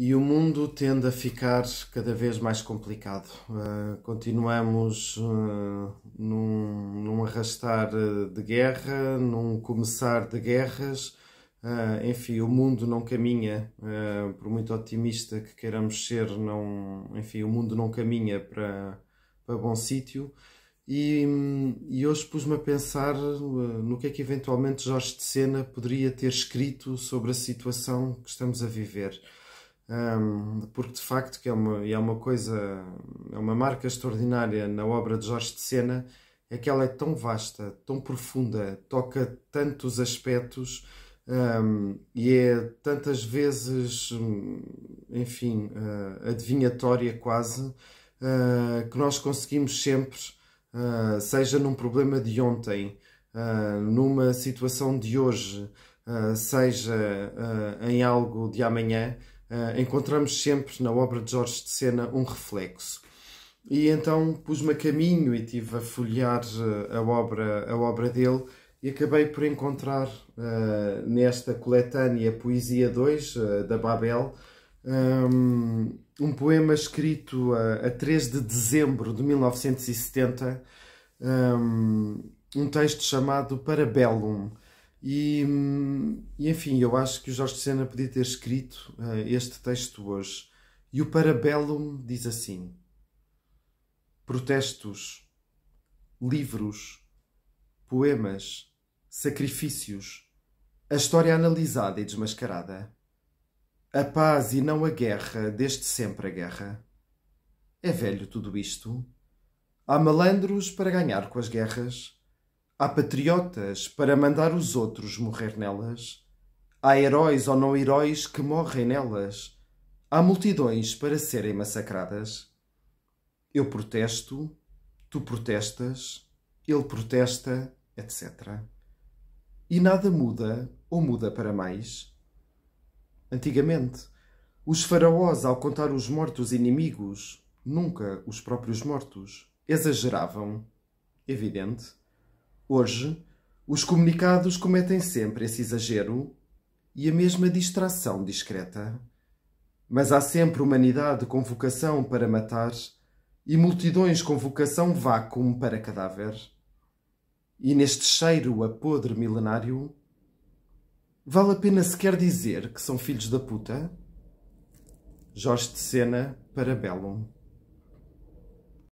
E o mundo tende a ficar cada vez mais complicado. Uh, continuamos uh, num, num, arrastar ah, de guerra, num começar de guerras. Uh, enfim, o mundo não caminha, por muito otimista que queiramos ser, não, enfim, o mundo não caminha para, para bom sítio. E, e hoje pus-me a pensar no que é que eventualmente Jorge de Sena poderia ter escrito sobre a situação que estamos a viver. Um, porque de facto que é uma, é uma coisa, é uma marca extraordinária na obra de Jorge de Sena, é que ela é tão vasta, tão profunda, toca tantos aspectos um, e é tantas vezes, enfim, uh, adivinhatória quase, uh, que nós conseguimos sempre, uh, seja num problema de ontem, numa situação de hoje, seja em algo de amanhã, uh, encontramos sempre na obra de Jorge de Sena um reflexo. E então pus-me a caminho e tive a folhear ah, a obra, a obra dele e acabei por encontrar uh, nesta coletânea Poesia 2, uh, da Babel, um, um poema escrito a, a, 3 de dezembro de 1970, um, um texto chamado Parabellum. E, hum, e, enfim, eu acho que o Jorge Sena podia ter escrito uh, este texto hoje. E o Parabellum diz assim: protestos, livros, poemas, sacrifícios, a história analisada e desmascarada. A paz e não a guerra, desde sempre a guerra. É velho tudo isto. Há malandros para ganhar com as guerras Há patriotas para mandar os outros morrer nelas. Há heróis ou não heróis que morrem nelas. Há multidões para serem massacradas. Eu protesto, tu protestas, ele protesta, etc. E nada muda ou muda para mais. Antigamente, os faraós, ao contar os mortos inimigos, nunca os próprios mortos, exageravam. Evidente Hoje, os comunicados cometem sempre esse exagero e a mesma distração discreta. Mas há sempre humanidade com vocação para matar e multidões com vocação vácuo para cadáver. E neste cheiro a podre milenário, vale a pena sequer dizer que são filhos da puta? Jorge de Sena para Bellum.